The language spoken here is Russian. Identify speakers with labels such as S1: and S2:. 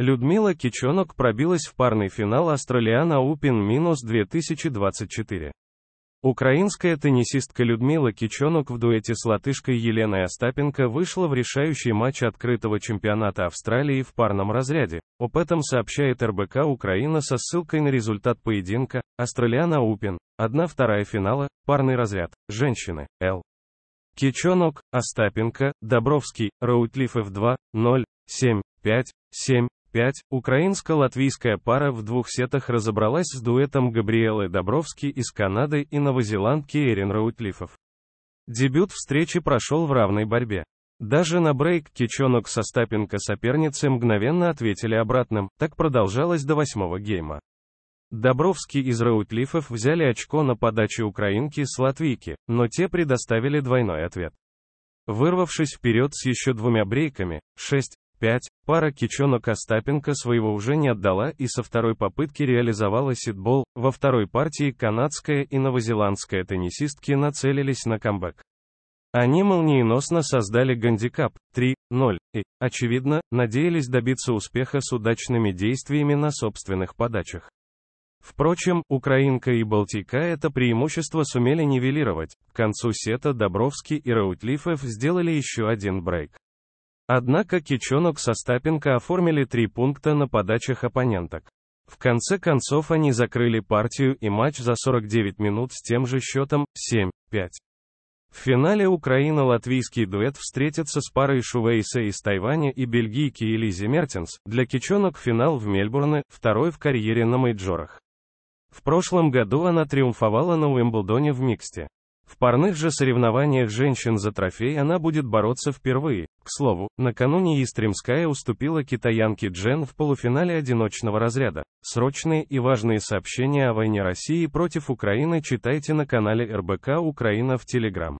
S1: Людмила Кичонок пробилась в парный финал Australian Open 2024. Украинская теннисистка Людмила Кичонок в дуэте с латышкой Еленой Остапенко вышла в решающий матч открытого чемпионата Австралии в парном разряде. Об этом сообщает РБК Украина со ссылкой на результат поединка Australian упин 1-2 финала, парный разряд, женщины, Л. Кичонок, Остапенко, Добровский, Раутлиф F2, 0, 7, 5, 7, 5. Украинско-латвийская пара в двух сетах разобралась с дуэтом Габриэлы Добровски из Канады и новозеландки Эрин Раутлифов. Дебют встречи прошел в равной борьбе. Даже на брейк Кичонок со Стапенко соперницы мгновенно ответили обратным, так продолжалось до восьмого гейма. Добровский из Раутлифов взяли очко на подаче украинки с латвийки, но те предоставили двойной ответ. Вырвавшись вперед с еще двумя брейками, 6 5. Пара Кичонок-Остапенко своего уже не отдала и со второй попытки реализовала ситбол. Во второй партии канадская и новозеландская теннисистки нацелились на камбэк. Они молниеносно создали гандикап 3-0 и, очевидно, надеялись добиться успеха с удачными действиями на собственных подачах. Впрочем, украинка и Балтика это преимущество сумели нивелировать. К концу сета Добровский и Раутлифов сделали еще один брейк. Однако Кичонок со Стапенко оформили три пункта на подачах оппоненток. В конце концов они закрыли партию и матч за 49 минут с тем же счетом 7-5. В финале Украина-латвийский дуэт встретится с парой Шувейса из Тайваня и бельгийки Элизи Мертенс, для кичонок финал в Мельбурне, второй в карьере на мейджорах. В прошлом году она триумфовала на Уимблдоне в миксте. В парных же соревнованиях женщин за трофей она будет бороться впервые. К слову, накануне Истримская уступила китаянке Джен в полуфинале одиночного разряда. Срочные и важные сообщения о войне России против Украины читайте на канале РБК Украина в Телеграм.